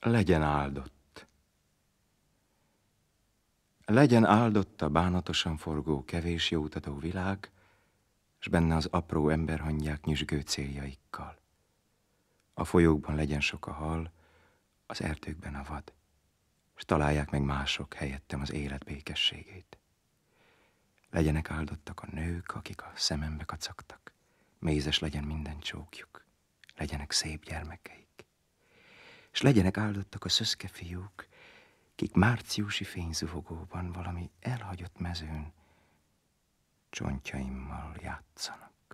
legyen áldott. Legyen áldott a bánatosan forgó, kevés jótató világ, és benne az apró emberhangyák nyüzsgő céljaikkal. A folyókban legyen sok a hal, az erdőkben a vad, és találják meg mások helyettem az élet békességét. Legyenek áldottak a nők, akik a szemembe kacagtak, mézes legyen minden csókjuk, legyenek szép gyermekei és legyenek áldottak a szöszke fiúk, kik márciusi fényzuhogóban valami elhagyott mezőn csontjaimmal játszanak.